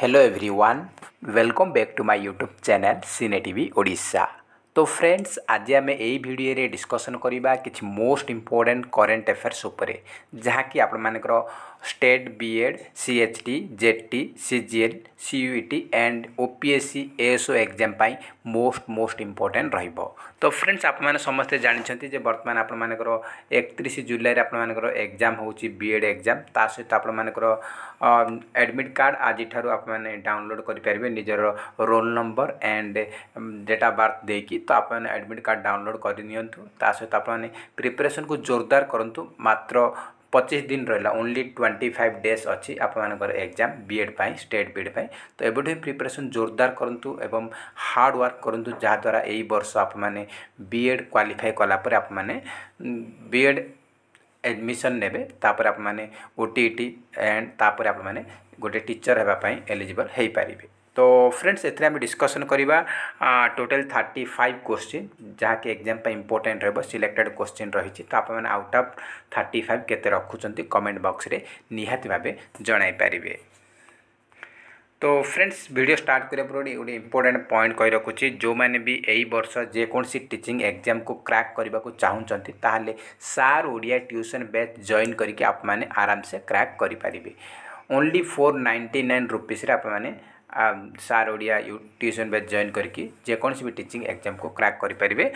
Hello everyone, welcome back to my YouTube channel Cine TV Odisha. তো friends আজি আমি এই ভিডিওরে ডিসকসন করা কিছু মোস্ট ইম্পর্টাট করেন্ট আফেয়ার্স উপরে যাকি আপনার state BEd CHT JT CGL CET and OPSC ASO exam পাই মোস্ট মোস্ট ইম্পর্টাট রহব তো ফ্রেন্ডস আপনার সমস্তে জাঁচান যে বর্তমান আপনার একত্রিশ জুলাই আপনার এক্সাম হচ্ছে বিএড এক্সাম তা সহ আপনার এডমিট কার্ড আজি ঠার আপনার ডাউনলোড করে পারবে নিজের roll number and date of birth দিয়ে ତ ଆପଣମାନେ ଆଡ଼ମିଟ୍ କାର୍ଡ଼ ଡାଉନଲୋଡ଼୍ କରିନିଅନ୍ତୁ ତା ସହିତ ଆପଣମାନେ ପ୍ରିପାରେସନ୍କୁ ଜୋରଦାର କରନ୍ତୁ ମାତ୍ର ପଚିଶ ଦିନ ରହିଲା ଓନ୍ଲି ଟ୍ୱେଣ୍ଟି ଫାଇଭ୍ ଡେଜ୍ ଅଛି ଆପଣମାନଙ୍କର ଏକ୍ଜାମ୍ ବିଏଡ଼୍ ପାଇଁ ଷ୍ଟେଟ୍ ବିଏଡ଼୍ ପାଇଁ ତ ଏବେଠୁ ହିଁ ପ୍ରିପାରେସନ୍ ଜୋରଦାର କରନ୍ତୁ ଏବଂ ହାର୍ଡ଼ ୱାର୍କ କରନ୍ତୁ ଯାହାଦ୍ୱାରା ଏହି ବର୍ଷ ଆପଣମାନେ ବିଏଡ଼୍ କ୍ୱାଲିଫାଏ କଲା ପରେ ଆପଣମାନେ ବିଏଡ଼୍ एडमिशन ने तापर आपने ओ टी टी एंड तापर आपने गोटे टीचर होगापी एलिजिबल हो पारे तो फ्रेंड्स एथे आम डिस्कसन करवा टोटाल थर्टी फाइव क्वेश्चन जहाँकि एक्जाम इंपोर्टाट रोब सिलेक्टेड क्वेश्चन रही तो आप आउट अफ थर्टी फाइव के रखुंट कमेंट बक्स में निहाती भाव जनई पारे तो फ्रेंड्स भिड स्टार्ट करने पूर्व गोटे इंपोर्टाट पॉइंट कही रखुच्छे जो मैंने भी यही वर्ष जेकोसी टीचिंग एग्जाम को क्राक करने को चाहते ताहले सार ओडिया ट्यूशन बैच जॉइन करके आप आराम से क्राक करें only four ninety nine rupees आप sir Odia tuition batch join କରିକି ଯେକୌଣସି ବି ଟିଚିଂ ଏକ୍ଜାମ୍କୁ କ୍ରାକ୍ କରିପାରିବେ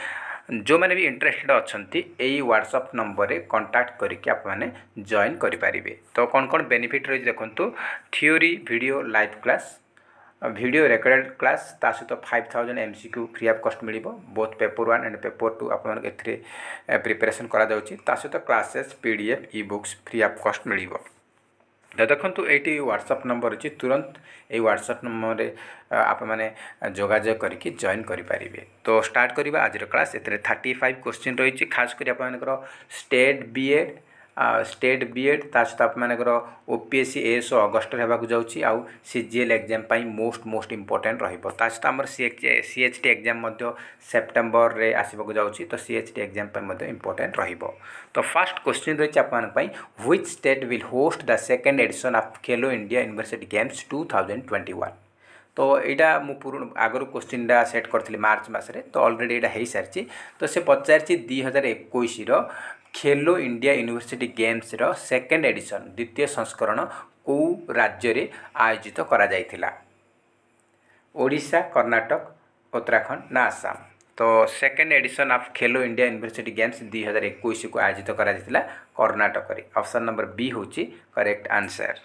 ଯେଉଁମାନେ ବି ଇଣ୍ଟରେଷ୍ଟେଡ୍ ଅଛନ୍ତି ଏଇ ହ୍ୱାଟ୍ସଆପ୍ ନମ୍ବରରେ କଣ୍ଟାକ୍ଟ କରିକି ଆପଣମାନେ ଜଏନ୍ କରିପାରିବେ ତ କ'ଣ କ'ଣ ବେନିଫିଟ୍ ରହିଛି ଦେଖନ୍ତୁ theory video live class video recorded class ତା ସହିତ five thousand M C Q free of cost ମିଳିବ both paper one and paper two ଆପଣମାନଙ୍କୁ ଏଥିରେ ପ୍ରିପାରେସନ୍ କରାଯାଉଛି ତା ସହିତ classes P D F e books free of cost ମିଳିବ ଦେଖନ୍ତୁ ଏଇଠି ହ୍ୱାଟ୍ସଆପ୍ ନମ୍ବର ଅଛି ତୁରନ୍ତ ଏଇ ହ୍ୱାଟ୍ସଆପ୍ ନମ୍ବରରେ ଆପଣମାନେ ଯୋଗାଯୋଗ କରିକି ଜଏନ୍ କରିପାରିବେ ତ ଷ୍ଟାର୍ଟ କରିବା ଆଜିର କ୍ଲାସ୍ ଏଥିରେ ଥାର୍ଟି ଫାଇଭ୍ କୋଶ୍ଚିନ୍ ରହିଛି ଖାସ୍ କରି ଆପଣମାନଙ୍କର state B Ed state B Ed ତା ସହିତ ଆପଣମାନଙ୍କର O P S C S O ଅଗଷ୍ଟରେ ହେବାକୁ ଯାଉଛି ଆଉ ସି ଜି ଏଲ୍ ଏକ୍ଜାମ୍ ପାଇଁ ମୋଷ୍ଟ ମୋଷ୍ଟ ଇମ୍ପୋର୍ଟାଣ୍ଟ ରହିବ ତା ସହିତ ଆମର C H C H T exam ମଧ୍ୟ ସେପ୍ଟେମ୍ବରରେ ଆସିବାକୁ ଯାଉଛି ତ ସି ଏଚ୍ ଟି ଏକ୍ଜାମ୍ ପାଇଁ ମଧ୍ୟ ଇମ୍ପୋର୍ଟାଣ୍ଟ ରହିବ ତ ଫାର୍ଷ୍ଟ କ୍ୱେଶ୍ଚିନ୍ ରହିଛି ଆପଣମାନଙ୍କ ପାଇଁ which state will host the second edition of Khelo India university games two thousand twenty one তো ଏଇଟା ମୁଁ ପୁରୁଣା ଆଗରୁ କୋଶ୍ଚିନ୍ଟା ସେଟ୍ କରିଥିଲି ମାର୍ଚ୍ଚ ମାସରେ ତ ଅଲରେଡ଼ି ଏଇଟା ହୋଇସାରିଛି ତ ସେ ପଚାରିଛି ଦୁଇ ହଜାର ଏକୋଇଶର ଖେଲୋ ଇଣ୍ଡିଆ ୟୁନିଭର୍ସିଟି ଗେମ୍ସର ସେକେଣ୍ଡ ଏଡ଼ିସନ୍ ଦ୍ୱିତୀୟ ସଂସ୍କରଣ କେଉଁ ରାଜ୍ୟରେ ଆୟୋଜିତ କରାଯାଇଥିଲା ଓଡ଼ିଶା କର୍ଣ୍ଣାଟକ ଉତ୍ତରାଖଣ୍ଡ ନା ଆସାମ ତ second edition of Khelo India university games ଦୁଇ ହଜାର ଏକୋଇଶକୁ ଆୟୋଜିତ କରାଯାଇଥିଲା କର୍ଣ୍ଣାଟକରେ ଅପସନ୍ ନମ୍ବର ବି ହେଉଛି କରେକ୍ଟ ଆନ୍ସର୍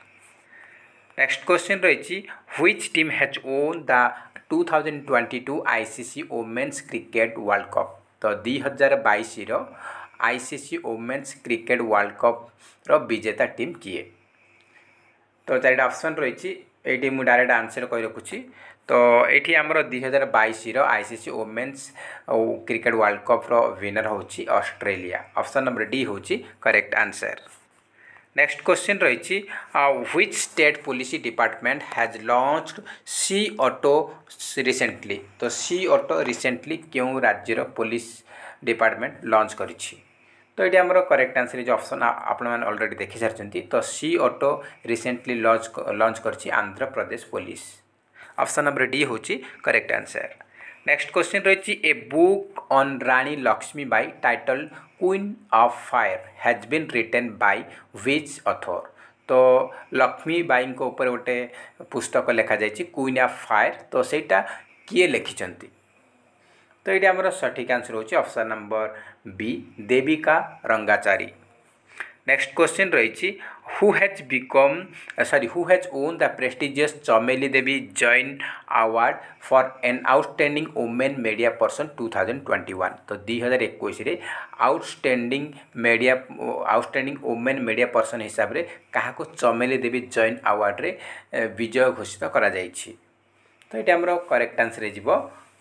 नेक्स्ट क्वेश्चन रही which team has won the two thousand twenty two ICC women's cricket world cup तो दुई हजार बैश आईसीसी वोमेन्स क्रिकेट वर्ल्ड कप्र विजेता टीम किए तो चार अपसन रही ये मुझे डायरेक्ट आंसर कही रखुच्छी तो ये आमर दुई हजार बैशर आईसीसी वोमेन्स क्रिकेट वर्ल्ड कप्र विनर हूँ ऑस्ट्रेलिया ऑप्शन नंबर डी हूँ करेक्ट आंसर नेक्स्ट क्वेश्चन रही which state police department has launch C auto recently तो सी अटो रिसेंटली क्यों राज्यर पुलिस डिपार्टमेंट लंच कर तो ये आम करेक्ट आंसर जो ऑप्शन मैंने अलरेडी देखी सारी तो C auto recently launch launch कर Andhra Pradesh police option number D हूँ करेक्ट आंसर नेक्स्ट क्वेश्चन रही a book on Rani Lakshmibai title queen of fire has been written by which author तो लक्ष्मी बाई को ऊपर गोटे पुस्तक लिखा जाए क्वीन ऑफ फायर तो सहीटा किए लिखिंट तो ये आम सठिक answer option number B Devika Rangachari next question রয়েছে who has become sorry who has won the prestigious Chameli Devi Jain award for an outstanding women media person two thousand twenty one তো দুই হাজার একুশে outstanding media outstanding women media person হিসাবে কাহাকু চমেলি দেবী জৈন আওয়ার্ডরে বিজয় ঘোষিত করা যাইছি তো এটা আমার করেক্ট আনসর যাব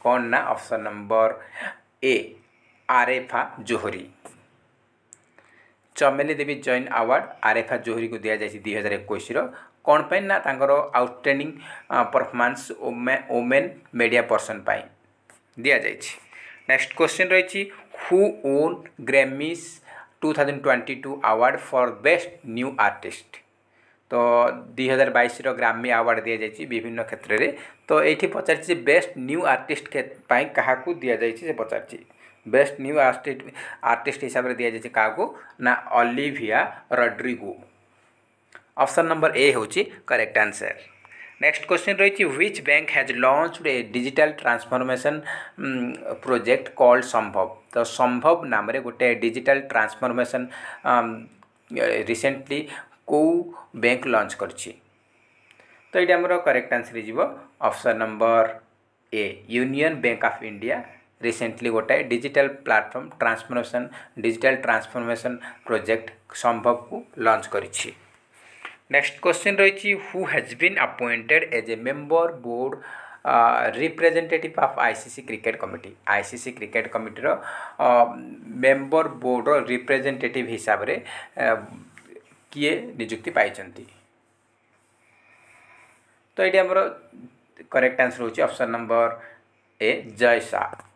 কণ না option number A Arefa Johari Chameli Devi Jain award Arefa ଜୋହରୀକୁ ଦିଆଯାଇଛି ଦୁଇ ହଜାର ଏକୋଇଶର କ'ଣ ପାଇଁ ନା ତାଙ୍କର outstanding performance women media person ପାଇଁ ଦିଆଯାଇଛି ନେକ୍ସଟ କ୍ୱେଶ୍ଚିନ୍ ରହିଛି who won Grammys two thousand twenty two award for best new artist ତ ଦୁଇହଜାର ବାଇଶର ଗ୍ରାମି ଆୱାର୍ଡ଼ ଦିଆଯାଇଛି ବିଭିନ୍ନ କ୍ଷେତ୍ରରେ ତ ଏଇଠି ପଚାରିଛି ବେଷ୍ଟ ନ୍ୟୁ ଆର୍ଟିଷ୍ଟ ପାଇଁ କାହାକୁ ଦିଆଯାଇଛି ସେ ପଚାରିଛି बेस्ट आर्टिस्ट आर्टिस्ट हिसाब से दिया जाए क्या ना Olivia Rodrigo option number A हूँ करेक्ट आंसर नेक्स्ट क्वेश्चन रही which bank has launch a digital transformation project called Sambhav तो संभव नाम गोटे डिजिटल ट्रांसफॉर्मेशन रिसेंटली कौ बैंक लॉन्च कर तो ये correct answer option number A Union Bank of India recently ଗୋଟାଏ digital platform transformation digital transformation project ସମ୍ଭବକୁ ଲଞ୍ଚ କରିଛି ନେକ୍ସଟ କ୍ୱେଶ୍ଚିନ୍ ରହିଛି who has been appointed as a member board representative of I C C cricket committee I C C cricket କମିଟିର member ବୋର୍ଡର representative ହିସାବରେ କିଏ ନିଯୁକ୍ତି ପାଇଛନ୍ତି ତ ଏଇଠି ଆମର କରେକ୍ଟ ଆନ୍ସର ହେଉଛି option number A Jay Shah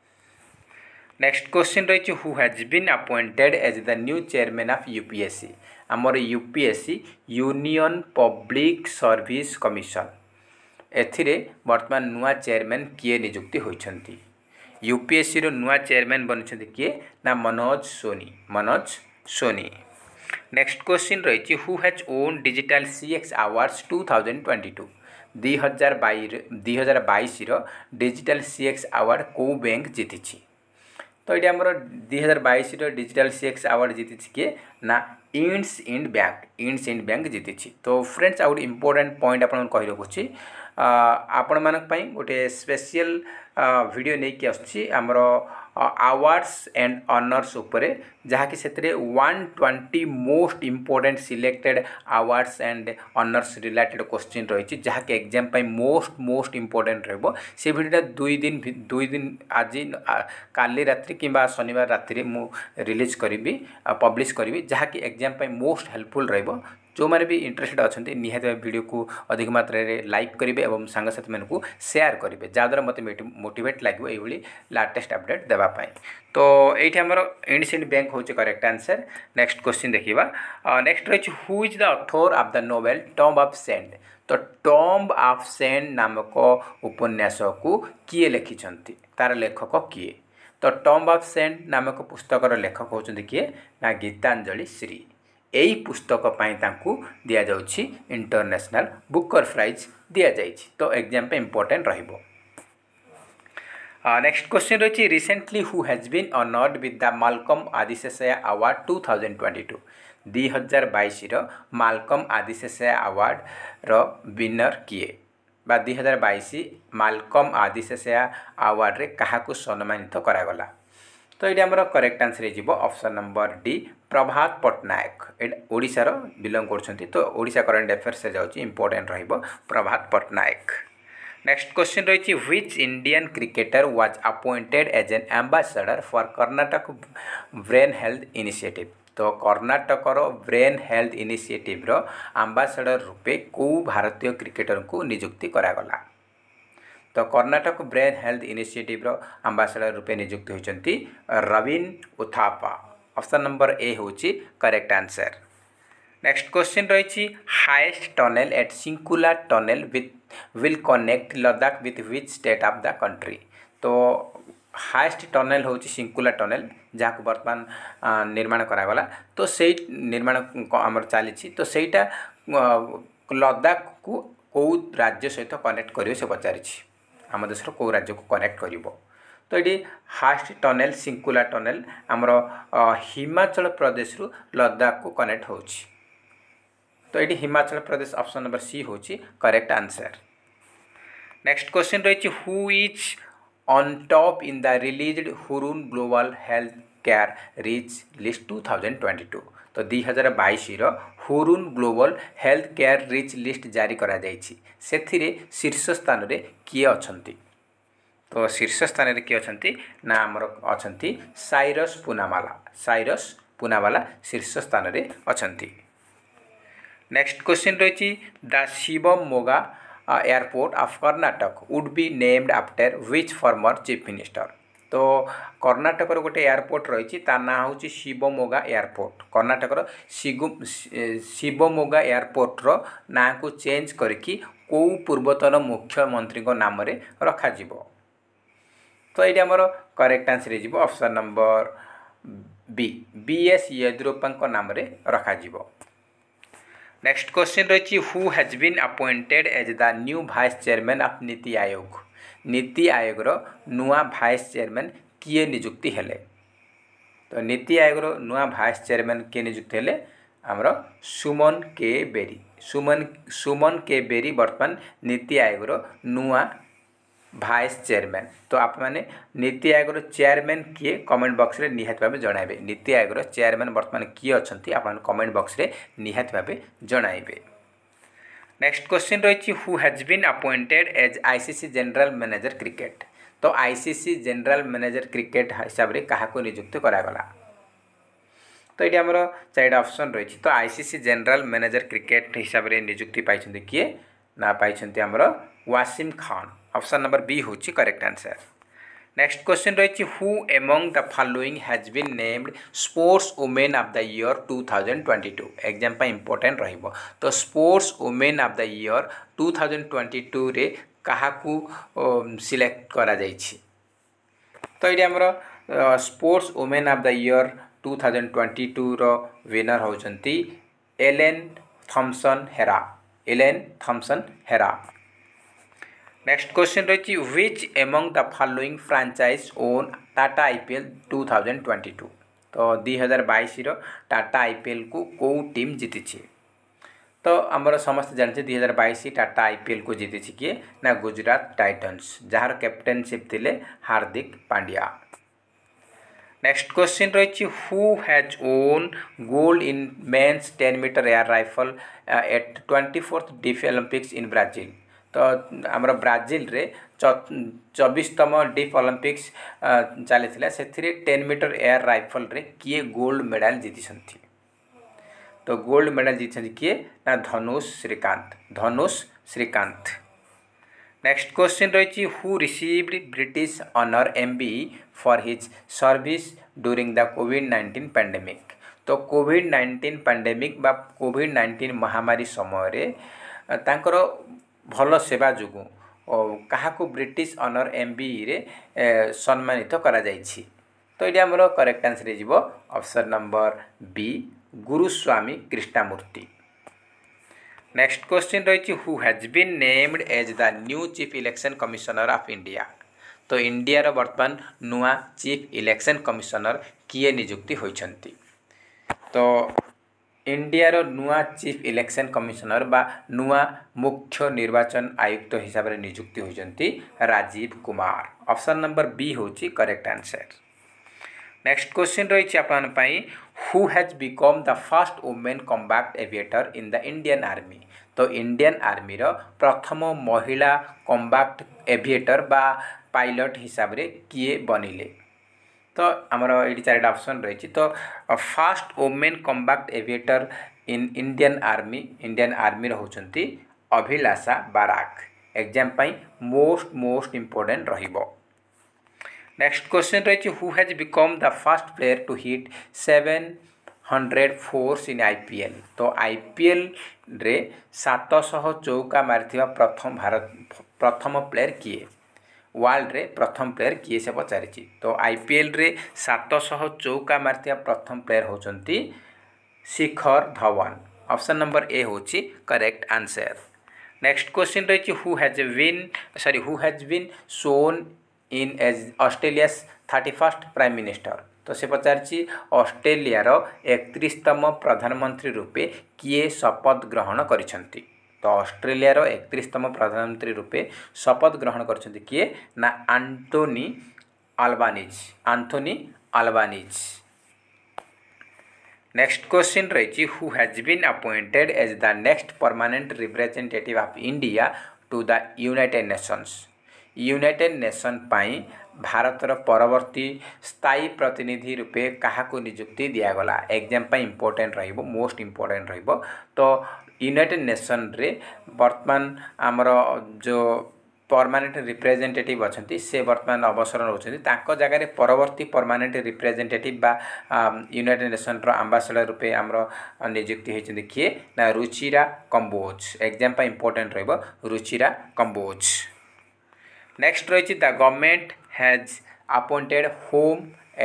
next question রয়েছে who has been appointed as the new chairman of UPSC আমার UPSC union public service commission এথিরে বর্তমান নূয়া চেয়ারম্যান কিয়ে নিযুক্তি হয়েছেন ইউপিএসসির নূয়া চেয়ারম্যান বনিছেন কিয়ে না মনোজ সোনি মনোজ সোনি নেক্সট কোশ্চিন রয়েছে who has won digital CX awards two thousand twenty two ଦୁଇ ହଜାର ବାଇର ଦୁଇ ହଜାର ବାଇଶର ଡିଜିଟାଲ୍ ସିଏକ୍ସ ଆୱାର୍ଡ଼ କେଉଁ ବ୍ୟାଙ୍କ ଜିତିଛି ତ ଏଇଠି ଆମର ଦୁଇ ହଜାର ବାଇଶର ଡିଜିଟାଲ ସିଏକ୍ସ ଆୱାର୍ଡ଼ ଜିତିଛି କିଏ ନା IndusInd bank IndusInd bank ଜିତିଛି ତ ଫ୍ରେଣ୍ଡସ୍ ଆଉ ଗୋଟେ ଇମ୍ପୋର୍ଟାଣ୍ଟ ପଏଣ୍ଟ ଆପଣଙ୍କୁ କହି ରଖୁଛି ଆପଣମାନଙ୍କ ପାଇଁ ଗୋଟେ ସ୍ପେଶିଆଲ ଭିଡ଼ିଓ ନେଇକି ଆସୁଛି ଆମର ଆୱାର୍ଡ଼ସ୍ ଆଣ୍ଡ ଅନର୍ସ ଉପରେ ଯାହାକି ସେଥିରେ one twenty most important selected awards and honours related question ରହିଛି ଯାହାକି ଏକ୍ଜାମ୍ ପାଇଁ ମୋଷ୍ଟ ମୋଷ୍ଟ ଇମ୍ପୋର୍ଟାଣ୍ଟ ରହିବ ସେ ଭିଡ଼ିଓଟା ଦୁଇ ଦିନ ଦୁଇ ଦିନ ଆଜି କାଲି ରାତ୍ରି କିମ୍ବା ଶନିବାର ରାତିରେ ମୁଁ ରିଲିଜ୍ କରିବି ପବ୍ଲିଶ୍ କରିବି ଯାହାକି ଏକ୍ଜାମ୍ ପାଇଁ ମୋଷ୍ଟ ହେଲ୍ପଫୁଲ୍ ରହିବ जो मैंने भी इंटरेस्टेड अच्छा निहत भिड को अधिक मात्र लाइक करेंगे और सांगसाथी मान सेयार करेंगे जहाद्वारा मत मोटेट लगे ये लाटेस्ट अपडेट देवाई तो ये आमर इंडसइंड बैंक हूँ करेक्ट आंसर नेक्स्ट क्वेश्चन देखा नेक्स्ट रही who is the author of the novel tomb of sand तो टम्ब अफ से नामक उपन्यास को किए लिखिंट तार लेखक किए तो टम्ब अफ सेंड नामक पुस्तक लेखक हो गीतांजलि श्री ଏହି ପୁସ୍ତକ ପାଇଁ ତାଙ୍କୁ ଦିଆଯାଉଛି ଇଣ୍ଟରନ୍ୟାସନାଲ୍ ବୁକର୍ ପ୍ରାଇଜ୍ ଦିଆଯାଇଛି ତ ଏକ୍ଜାମ୍ ପାଇଁ ଇମ୍ପୋର୍ଟାଣ୍ଟ ରହିବ ନେକ୍ସଟ କ୍ୱେଶ୍ଚନ୍ ରହିଛି recently who has been honoured with the Malcolm Adiseshiah award two thousand twenty two ଦୁଇ ହଜାର ବାଇଶର ମାଲକମ୍ ଆଦିଶେଷୟା ଆୱାର୍ଡ଼ର ୱିନର୍ କିଏ ବା ଦୁଇ ହଜାର ବାଇଶ ମାଲକମ୍ ଆଦିଶେଷୟା ଆୱାର୍ଡ଼ରେ କାହାକୁ ସମ୍ମାନିତ କରାଗଲା ତ ଏଇଠି ଆମର କରେକ୍ଟ ଆନ୍ସର ହେଇଯିବ option number D Prabhat Pattanaik ଏଇଟା ଓଡ଼ିଶାର ବିଲଙ୍ଗ କରୁଛନ୍ତି ତ ଓଡ଼ିଶା କରେଣ୍ଟ ଆଫେୟାର୍ସରେ ଯାଉଛି ଇମ୍ପୋର୍ଟାଣ୍ଟ ରହିବ ପ୍ରଭାତ ପଟ୍ଟନାୟକ ନେକ୍ସଟ କ୍ୱେଶ୍ଚିନ୍ ରହିଛି which Indian cricketer was appointed as an ambassador for Karnataka brain health initiative ତ କର୍ଣ୍ଣାଟକର ବ୍ରେନ୍ ହେଲ୍ଥ ଇନିସିଏଟିଭ୍ର ଆମ୍ବାସାଡ଼ର୍ ରୂପେ କେଉଁ ଭାରତୀୟ କ୍ରିକେଟରଙ୍କୁ ନିଯୁକ୍ତି କରାଗଲା ତ କର୍ଣ୍ଣାଟକ ବ୍ରେନ୍ ହେଲ୍ଥ ଇନିସିଏଟିଭ୍ର ଆମ୍ବାସାଡ଼ର୍ ରୂପେ ନିଯୁକ୍ତି ହୋଇଛନ୍ତି Robin Uthappa option number A হচ্ছে করেক্ট আনসার নেক্সট কোশ্চিন রয়েছে হায়েস্ট টনেল এট সিঙ্কুলার tunnel with will connect Ladakh with which state of the country তো ହାଏଷ୍ଟ ଟନେଲ୍ ହେଉଛି ସିଙ୍କୁଲା ଟନେଲ୍ ଯାହାକୁ ବର୍ତ୍ତମାନ ନିର୍ମାଣ କରାଗଲା ତ ସେଇ ନିର୍ମାଣ ଆମର ଚାଲିଛି ତ ସେଇଟା ଲଦାଖକୁ କେଉଁ ରାଜ୍ୟ ସହିତ କନେକ୍ଟ କରିବ ସେ ପଚାରିଛି ଆମ ଦେଶର କେଉଁ ରାଜ୍ୟକୁ କନେକ୍ଟ କରିବ তো ଏଠି ହାଷ୍ଟ ଟନେଲ୍ ସିଙ୍କୁଲା ଟନେଲ୍ ଆମର ହିମାଚଳ ପ୍ରଦେଶରୁ ଲଦାଖକୁ କନେକ୍ଟ ହେଉଛି ତ ଏଠି Himachal Pradesh option number C ହେଉଛି କରେକ୍ଟ ଆନ୍ସର୍ ନେକ୍ସଟ କ୍ୱେଶ୍ଚିନ୍ ରହିଛି who is on top in the released Hurun global health care rich list two thousand twenty two ତ ଦୁଇ ହଜାର ବାଇଶର Hurun global health care rich list ଜାରି କରାଯାଇଛି ସେଥିରେ ଶୀର୍ଷ ସ୍ଥାନରେ କିଏ ଅଛନ୍ତି তো ଶୀର୍ଷ ସ୍ଥାନରେ କିଏ ଅଛନ୍ତି ନା ଆମର ଅଛନ୍ତି ସାଇରସ୍ ପୁନାମାଲା ସାଇରସ୍ ପୁନାବାଲା ଶୀର୍ଷ ସ୍ଥାନରେ ଅଛନ୍ତି ନେକ୍ସଟ କ୍ୱେଶ୍ଚିନ୍ ରହିଛି the Shivamogga airport of Karnataka would be named after which former chief minister ତ କର୍ଣ୍ଣାଟକର ଗୋଟେ ଏୟାରପୋର୍ଟ ରହିଛି ତା ନାଁ ହେଉଛି ଶିବମୋଗା ଏୟାରପୋର୍ଟ କର୍ଣ୍ଣାଟକର ଶିବମୋଗା ଏୟାରପୋର୍ଟର ନାଁକୁ ଚେଞ୍ଜ କରିକି କେଉଁ ପୂର୍ବତନ ମୁଖ୍ୟମନ୍ତ୍ରୀଙ୍କ ନାମରେ ରଖାଯିବ ତ ଏଇଟା ଆମର କରେକ୍ଟ ଆନ୍ସର୍ ହେଇଯିବ option number B B S ୟେଦୁରପ୍ପାଙ୍କ ନାମରେ ରଖାଯିବ ନେକ୍ସଟ କ୍ୱେଶ୍ଚିନ୍ ରହିଛି who has been appointed as the new vice chairman of NITI Aayog ନୀତି ଆୟୋଗର ନୂଆ ଭାଇସ୍ ଚେୟାରମ୍ୟାନ୍ କିଏ ନିଯୁକ୍ତି ହେଲେ ତ ନୀତି ଆୟୋଗର ନୂଆ ଭାଇସ୍ ଚେୟାରମ୍ୟାନ୍ କିଏ ନିଯୁକ୍ତି ହେଲେ ଆମର ସୁମନ କେ ବେରି ସୁମନ ସୁମନ କେ ବେରି ବର୍ତ୍ତମାନ ନୀତି ଆୟୋଗର ନୂଆ ଭାଇସ୍ ଚେୟାରମ୍ୟାନ୍ ତ ଆପଣମାନେ ନୀତି ଆୟୋଗର ଚେୟାରମ୍ୟାନ୍ କିଏ କମେଣ୍ଟ ବକ୍ସରେ ନିହାତି ଭାବେ ଜଣାଇବେ ନୀତି ଆୟୋଗର ଚେୟାରମ୍ୟାନ୍ ବର୍ତ୍ତମାନ କିଏ ଅଛନ୍ତି ଆପଣମାନେ କମେଣ୍ଟ ବକ୍ସରେ ନିହାତି ଭାବେ ଜଣାଇବେ ନେକ୍ସଟ କ୍ୱେଶ୍ଚିନ୍ ରହିଛି who has been appointed as I C C general manager cricket ତ I C C general manager cricket ହିସାବରେ କାହାକୁ ନିଯୁକ୍ତ କରାଗଲା ତ ଏଠି ଆମର ଚାରିଟା ଅପସନ୍ ରହିଛି ତ I C C general manager cricket ହିସାବରେ ନିଯୁକ୍ତି ପାଇଛନ୍ତି କିଏ ନା ପାଇଛନ୍ତି ଆମର Wasim Khan option number B হচ্ছে করেক্ট আনসার নেক্সট কোশ্চেন ରହିଛି who among the following has been named sportswoman of the year two thousand twenty two exam ପାଇଁ ଇମ୍ପୋର୍ଟାଣ୍ଟ ରହିବ ତ sportswoman of the year two thousand twenty ଟୁରେ କାହାକୁ select କରାଯାଇଛି ତ ଏଇଠି ଆମର sportswoman of the year two thousand twenty ଟୁର ୱିନର୍ ହେଉଛନ୍ତି Elaine Thompson Herah Elaine Thompson Herah next question রয়েছে which among the following franchise won Tata IPL two thousand twenty two ତ ଦୁଇ ହଜାର ବାଇଶର ଟାଟା ଆଇପିଏଲ୍କୁ କେଉଁ ଟିମ୍ ଜିତିଛି ତ ଆମର ସମସ୍ତେ ଜାଣିଛେ ଦୁଇ ହଜାର ବାଇଶ ଟାଟା ଆଇପିଏଲ୍କୁ ଜିତିଛି କିଏ ନା ଗୁଜୁରାଟ ଟାଇଟନ୍ସ ଯାହାର କ୍ୟାପ୍ଟେନସିପ୍ ଥିଲେ ହାର୍ଦ୍ଦିକ ପାଣ୍ଡ୍ୟା ନେକ୍ସଟ କ୍ୱେଶ୍ଚିନ୍ ରହିଛି who has won gold in men's ten metre air rifle at twenty fourth Deaflympics in Brazil तो आम ब्राजिल रे चबिशतम डिफ अलंपिक्स चली टेन मीटर एयर राइफल रे किए गोल्ड मेडल जीति तो गोल्ड मेडल जीति किए ना धनुष श्रीकांत धनुष श्रीकांत नेक्स्ट क्वेश्चन रही who received British honour MBE for his service during the Covid nineteen pandemic तो Covid nineteen pandemic Covid nineteen महामारी समय ଭଲ ସେବା ଯୋଗୁଁ କାହାକୁ ବ୍ରିଟିଶ ଅନର୍ ଏମ୍ବିଇରେ ସମ୍ମାନିତ କରାଯାଇଛି ତ ଏଇଟା ଆମର କରେକ୍ଟ ଆନ୍ସର ହେଇଯିବ option number B Guruswamy Krishnamurthy next question ରହିଛି who has been named as the new chief election commissioner of India ତ ଇଣ୍ଡିଆର ବର୍ତ୍ତମାନ ନୂଆ ଚିଫ୍ ଇଲେକ୍ସନ୍ କମିଶନର କିଏ ନିଯୁକ୍ତି ହୋଇଛନ୍ତି ତ ইন্ডিয়ার নূয়া চিফ ইলেকশন কমিশনর বা নূয়া মুখ্য নির্বাচন আয়ুক্ত হিসাবে নিযুক্তি হয়েছেন Rajiv Kumar option number B হচ্ছে করেক্ট আনসর নেক্সট কোশ্চিন রয়েছে আপনার who has become the first woman combat aviator in the Indian army তো ইন্ডিয়ান আর্মির প্রথম মহিলা কম্বাক্ট এভিয়েটর বা পাইলট হিসাবে কিয়ে বনিলে ତ ଆମର ଏଇଠି ଚାରିଟା ଅପସନ୍ ରହିଛି ତ first woman combat aviator in Indian army Indian ଆର୍ମିର ହେଉଛନ୍ତି ଅଭିଳାଷା ବାରାକ ଏକ୍ଜାମ୍ ପାଇଁ ମୋଷ୍ଟ ମୋଷ୍ଟ ଇମ୍ପୋର୍ଟାଣ୍ଟ ରହିବ ନେକ୍ସଟ କ୍ୱେଶ୍ଚନ୍ ରହିଛି who has become the first player to hit seven hundred fours in I P L ତ ଆଇ ପି ଏଲ୍ରେ ସାତଶହ ଚୌକା ମାରିଥିବା ପ୍ରଥମ ଭାରତ ପ୍ରଥମ ପ୍ଲେୟର କିଏ ୱାର୍ଲଡ଼ରେ ପ୍ରଥମ ପ୍ଲେୟର କିଏ ସେ ପଚାରିଛି ତ ଆଇପିଏଲ୍ରେ ସାତଶହ ଚୌକା ମାରିଥିବା ପ୍ରଥମ ପ୍ଲେୟର ହେଉଛନ୍ତି Shikhar Dhawan option number A ହେଉଛି କରେକ୍ଟ ଆନ୍ସର ନେକ୍ସଟ କ୍ୱେଶ୍ଚିନ୍ ରହିଛି who has win sorry who has win sworn in as Australia's thirty first prime minister ତ ସେ ପଚାରିଛି ଅଷ୍ଟ୍ରେଲିଆର ଏକତିରିଶତମ ପ୍ରଧାନମନ୍ତ୍ରୀ ରୂପେ କିଏ ଶପଥ ଗ୍ରହଣ କରିଛନ୍ତି ତ ଅଷ୍ଟ୍ରେଲିଆର ଏକତିରିଶତମ ପ୍ରଧାନମନ୍ତ୍ରୀ ରୂପେ ଶପଥ ଗ୍ରହଣ କରିଛନ୍ତି କିଏ ନା Anthony Albanese Anthony Albanese next question ରହିଛି who has been appointed as the next permanent representative of India to the United Nations United Nation ପାଇଁ ଭାରତର ପରବର୍ତ୍ତୀ ସ୍ଥାୟୀ ପ୍ରତିନିଧି ରୂପେ କାହାକୁ ନିଯୁକ୍ତି ଦିଆଗଲା ଏକ୍ଜାମ୍ ପାଇଁ ଇମ୍ପୋର୍ଟାଣ୍ଟ ରହିବ ମୋଷ୍ଟ ଇମ୍ପୋର୍ଟାଣ୍ଟ ରହିବ ତ ୟୁନାଇଟେଡ଼ ନେସନରେ ବର୍ତ୍ତମାନ ଆମର ଯେଉଁ ପରମାନେଣ୍ଟ ରିପ୍ରେଜେଣ୍ଟେଟିଭ୍ ଅଛନ୍ତି ସେ ବର୍ତ୍ତମାନ ଅବସର ନେଉଛନ୍ତି ତାଙ୍କ ଜାଗାରେ ପରବର୍ତ୍ତୀ ପରମାନେଣ୍ଟ ରିପ୍ରେଜେଣ୍ଟେଟିଭ୍ ବା ୟୁନାଇଟେଡ଼ ନେସନର ଆମ୍ବାସଡ଼ର ରୂପେ ଆମର ନିଯୁକ୍ତି ହୋଇଛନ୍ତି କିଏ ନା ରୁଚିରା କମ୍ବୋଜ୍ ଏକ୍ଜାମ୍ ପାଇଁ ଇମ୍ପୋର୍ଟାଣ୍ଟ ରହିବ ରୁଚିରା କମ୍ବୋଜ୍ ନେକ୍ସଟ ରହିଛି the government has appointed whom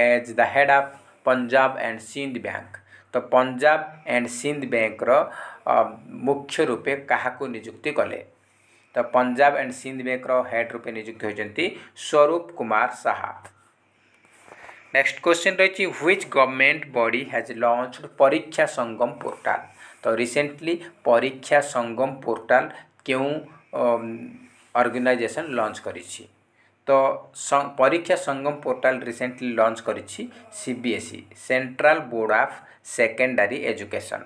as the head of Punjab and Sind Bank ତ ପଞ୍ଜାବ ଆଣ୍ଡ ସିନ୍ଧ ବ୍ୟାଙ୍କର मुख्य रूपे क्या निजुक्ति कले तो Punjab and Sind Bank head रूपे निजुक्त होती स्वरूप कुमार शाह नेक्स्ट क्वेश्चन रही which government body has launched Pariksha Sangam portal तो रिसेंटली परीक्षा संगम पोर्टाल के ऑर्गेनाइजेशन लंच कर तो Pariksha Sangam portal recently launch करी CBSE Central Board of Secondary Education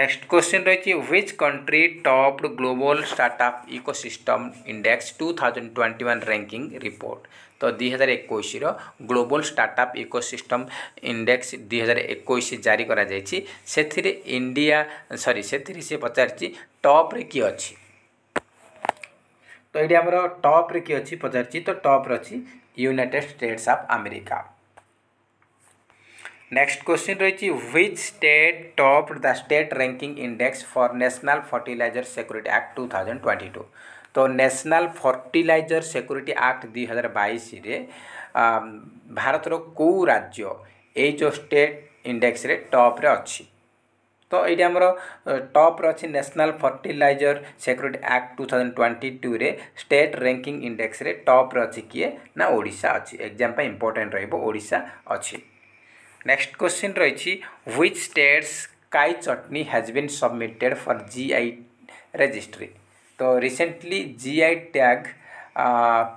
next question রয়েছে which country topped global startup ecosystem index two thousand twenty one ranking report তো দুই হাজার একুশর গ্লোবাল স্টার্টআপ ইকোসিস্টম ইন্ডেক্স দুই হাজার একুশ জারি করা যাইছি সেথিরে ইন্ডিয়া সরি সেথিরে সে পচারছি টপরে কি অছি তো এটি আমার টপরে কি অছি পচারছি তো টপরে অছি United States of America Next question रही which state topped the state ranking index for National Fertilizer Security Act 2022 तो ନ୍ୟାସନାଲ୍ ଫର୍ଟିଲାଇଜର୍ ସିକ୍ୟୁରିଟି ଆକ୍ଟ ଦୁଇ ହଜାର ବାଇଶରେ ଭାରତର କେଉଁ ରାଜ୍ୟ ଏଇ ଯେଉଁ ଷ୍ଟେଟ୍ ଇଣ୍ଡେକ୍ସରେ ଟପ୍ରେ ଅଛି ତ ଏଇଟା ଆମର ଟପ୍ରେ ଅଛି national fertiliser security act two thousand twenty ଟୁରେ ଷ୍ଟେଟ୍ ର୍ୟାଙ୍କିଂ ଇଣ୍ଡେକ୍ସରେ ଟପ୍ରେ ଅଛି କିଏ ନା ଓଡ଼ିଶା ଅଛି ଏକ୍ଜାମ୍ ପାଇଁ ଇମ୍ପୋର୍ଟାଣ୍ଟ ରହିବ ଓଡ଼ିଶା ଅଛି নেক্সট কোশ্চিন রয়েছে which states Kai chutney has been submitted for GI registry তো রিসেন্টলি জিআই ট্যাগ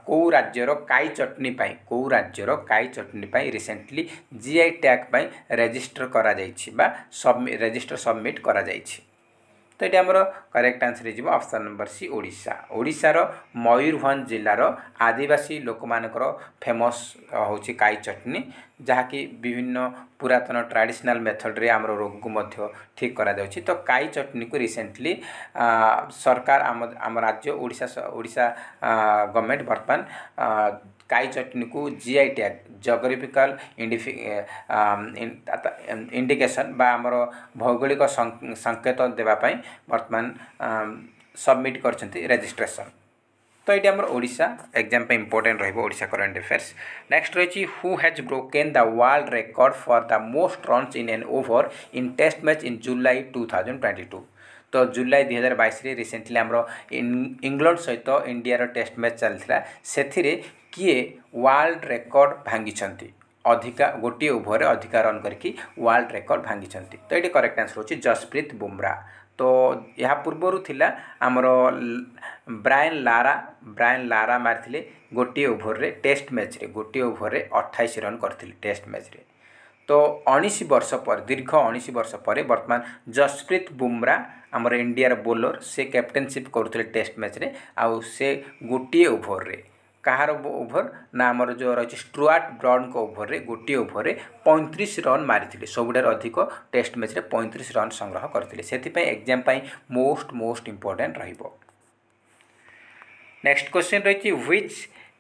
কেউ রাজ্যর কাই চটনি পাই কেউ রাজ্যর কাই চটনি পাই রিসেন্টলি জিআই ট্যাগ পাই রেজিস্টার করা যাইছি বা সবমি রেজিস্টার সবমিট করা যাইছি ତ ଏଠି ଆମର କରେକ୍ଟ ଆନ୍ସର ହେଇଯିବ ଅପସନ୍ ନମ୍ବର ସି ଓଡ଼ିଶା ଓଡ଼ିଶାର ମୟୂରଭଞ୍ଜ ଜିଲ୍ଲାର ଆଦିବାସୀ ଲୋକମାନଙ୍କର ଫେମସ୍ ହେଉଛି କାଇ ଚଟନୀ ଯାହାକି ବିଭିନ୍ନ ପୁରାତନ ଟ୍ରାଡ଼ିସନାଲ୍ ମେଥଡ଼ରେ ଆମର ରୋଗକୁ ମଧ୍ୟ ଠିକ୍ କରାଯାଉଛି ତ କାଇ ଚଟନୀକୁ ରିସେଣ୍ଟଲି ସରକାର ଆମ ଆମ ରାଜ୍ୟ ଓଡ଼ିଶା ଓଡ଼ିଶା ଗଭର୍ଣ୍ଣମେଣ୍ଟ ବର୍ତ୍ତମାନ काई चटनी को जी आई टैग जोग्राफिकल इंडिकेसन बा भौगोलिक संकेत देवाई बर्तमान सबमिट कर तो ये आम ओडा एक्जाम इंपोर्टां रहा करेन्ट अफेयर्स नेक्स्ट रही who has broken the world record for the most run in an over in test match in July two thousand twenty two तो जुलाई दुई हजार बैस रिसेंटली आम इंग्लैंड सहित इंडिया टेस्ट मैच चलता से किए वर्ल्ड रेकर्ड भांगी अधिका गोटे ओभर में अधिका रन करी वर्ल्ड रेकर्ड भांगी तो ये करेक्ट आंसर हो जसप्रीत बुमरा तो यह पूर्वर थी आमर ब्रायन लारा ब्रायन लारा मारी गोटे ओभर में टेस्ट मैच्रे गोटे ओभर में अठाई रन करते टेस्ट मैच्रे तो उश वर्ष पर दीर्घ उश वर्ष पर बर्तमान जसप्रीत बुमरा आमर इंडिया बोलर से कैप्टेनसीप करुले टेस्ट मैच मैच्रे आ गोटे ओभर में କାହାର ଓଭର ନା ଆମର ଯେଉଁ ରହିଛି ଷ୍ଟ୍ରୁଆର୍ଟ ବ୍ରଡ଼ଙ୍କ ଓଭରରେ ଗୋଟିଏ ଓଭରରେ ପଇଁତିରିଶ ରନ୍ ମାରିଥିଲେ ସବୁଠାରୁ ଅଧିକ ଟେଷ୍ଟ ମ୍ୟାଚ୍ରେ ପଇଁତିରିଶ ରନ୍ ସଂଗ୍ରହ କରିଥିଲେ ସେଥିପାଇଁ ଏକ୍ଜାମ୍ ପାଇଁ ମୋଷ୍ଟ ମୋଷ୍ଟ ଇମ୍ପୋର୍ଟାଣ୍ଟ ରହିବ ନେକ୍ସଟ କ୍ୱେଶ୍ଚିନ୍ ରହିଛି which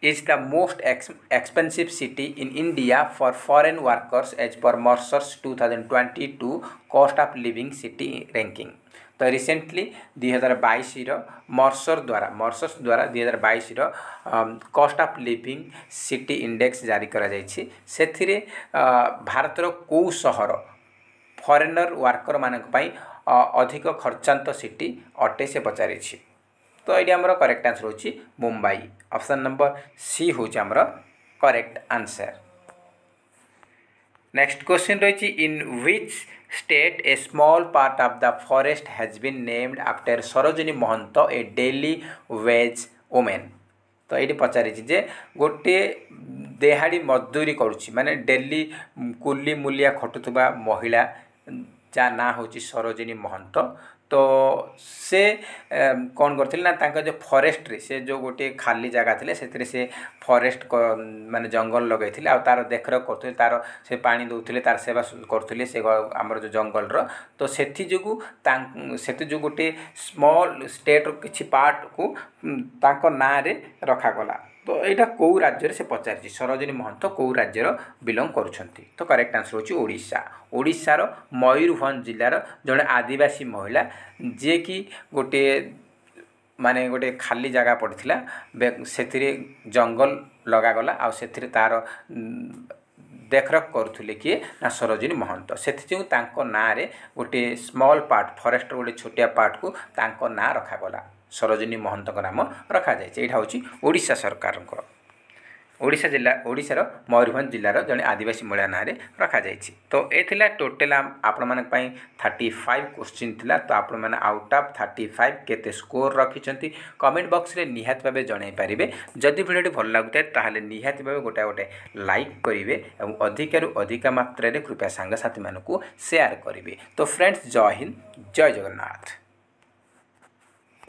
is the most ex expensive city in India for foreign workers as per Mercer's 2022 cost of living city ranking. ତ ରିସେଣ୍ଟଲି ଦୁଇହଜାର ବାଇଶର ମର୍ସର ଦ୍ୱାରା ମର୍ସର ଦ୍ୱାରା ଦୁଇ ହଜାର ବାଇଶର କଷ୍ଟ ଅଫ୍ ଲିଭିଂ ସିଟି ଇଣ୍ଡେକ୍ସ ଜାରି କରାଯାଇଛି ସେଥିରେ ଭାରତର କେଉଁ ସହର ଫରେନର ୱାର୍କରମାନଙ୍କ ପାଇଁ ଅଧିକ ଖର୍ଚ୍ଚାନ୍ତ ସିଟି ଅଟେ ସେ ପଚାରିଛି ତ ଏଇଠି ଆମର କରେକ୍ଟ ଆନ୍ସର୍ ହେଉଛି ମୁମ୍ବାଇ ଅପସନ୍ ନମ୍ବର ସି ହେଉଛି ଆମର କରେକ୍ଟ ଆନ୍ସର୍ নেক্সট কোশ্চেন রয়েছে in which state a small part of the forest has been named after Sarojini Mohanta a daily wage woman তো ଏଇଠି ପଚାରିଛି ଯେ ଗୋଟିଏ ଦେହାଡ଼ି ମଜଦୁରୀ କରୁଛି ମାନେ ଡେଲି କୁଲି ମୂଲିଆ ଖଟୁଥିବା ମହିଳା ଯାହା ନାଁ ହେଉଛି ସରୋଜିନୀ ମହନ୍ତ ତ ସେ କ'ଣ କରିଥିଲେ ନା ତାଙ୍କ ଯେଉଁ ଫରେଷ୍ଟରେ ସେ ଯେଉଁ ଗୋଟିଏ ଖାଲି ଜାଗା ଥିଲେ ସେଥିରେ ସେ ଫରେଷ୍ଟ ମାନେ ଜଙ୍ଗଲ ଲଗାଇଥିଲେ ଆଉ ତା'ର ଦେଖରେଖ କରୁଥିଲେ ତା'ର ସେ ପାଣି ଦେଉଥିଲେ ତା'ର ସେବା କରୁଥିଲେ ସେ ଆମର ଯେଉଁ ଜଙ୍ଗଲର ତ ସେଥିଯୋଗୁଁ ସେଥିଯୋଗୁଁ ଗୋଟିଏ ସ୍ମଲ୍ ଷ୍ଟେଟ୍ର କିଛି ପାର୍ଟକୁ ତାଙ୍କ ନାଁରେ ରଖାଗଲା তো এটা କେଉଁ ରାଜ୍ୟରେ ସେ ପଚାରିଛି ସରୋଜିନୀ ମହନ୍ତ କେଉଁ ରାଜ୍ୟର ବିଲଙ୍ଗ କରୁଛନ୍ତି ତ କରେକ୍ଟ ଆନ୍ସର ହେଉଛି ଓଡ଼ିଶା ଓଡ଼ିଶାର ମୟୂରଭଞ୍ଜ ଜିଲ୍ଲାର ଜଣେ ଆଦିବାସୀ ମହିଳା ଯିଏକି ଗୋଟିଏ ମାନେ ଗୋଟେ ଖାଲି ଜାଗା ପଡ଼ିଥିଲା ସେଥିରେ ଜଙ୍ଗଲ ଲଗାଗଲା ଆଉ ସେଥିରେ ତା'ର ଦେଖରେଖ କରୁଥିଲେ କିଏ ନା ସରୋଜିନୀ ମହନ୍ତ ସେଥିଯୋଗୁଁ ତାଙ୍କ ନାଁରେ ଗୋଟିଏ ସ୍ମଲ୍ ପାର୍ଟ ଫରେଷ୍ଟର ଗୋଟେ ଛୋଟିଆ ପାର୍ଟକୁ ତାଙ୍କ ନାଁ ରଖାଗଲା ସରୋଜିନୀ ମହନ୍ତଙ୍କ ନାମ ରଖାଯାଇଛି ଏଇଟା ହେଉଛି ଓଡ଼ିଶା ସରକାରଙ୍କ ଓଡ଼ିଶା ଜିଲ୍ଲା ଓଡ଼ିଶାର ମୟୂରଭଞ୍ଜ ଜିଲ୍ଲାର ଜଣେ ଆଦିବାସୀ ମହିଳା ନାଁରେ ରଖାଯାଇଛି ତ ଏ ଥିଲା ଟୋଟାଲ୍ ଆପଣମାନଙ୍କ ପାଇଁ ଥାର୍ଟି ଫାଇଭ୍ କୋଶ୍ଚିନ୍ ଥିଲା ତ ଆପଣମାନେ ଆଉଟ୍ ଅଫ୍ ଥାର୍ଟି ଫାଇଭ୍ କେତେ ସ୍କୋର୍ ରଖିଛନ୍ତି କମେଣ୍ଟ ବକ୍ସରେ ନିହାତି ଭାବେ ଜଣାଇ ପାରିବେ ଯଦି ଭିଡ଼ିଓଟି ଭଲ ଲାଗୁଥାଏ ତାହେଲେ ନିହାତି ଭାବେ ଗୋଟାଏ ଗୋଟାଏ ଲାଇକ୍ କରିବେ ଏବଂ ଅଧିକାରୁ ଅଧିକା ମାତ୍ରାରେ କୃପା ସାଙ୍ଗସାଥିମାନଙ୍କୁ ସେୟାର କରିବେ ତ ଫ୍ରେଣ୍ଡସ୍ ଜୟ ହିନ୍ଦ ଜୟ ଜଗନ୍ନାଥ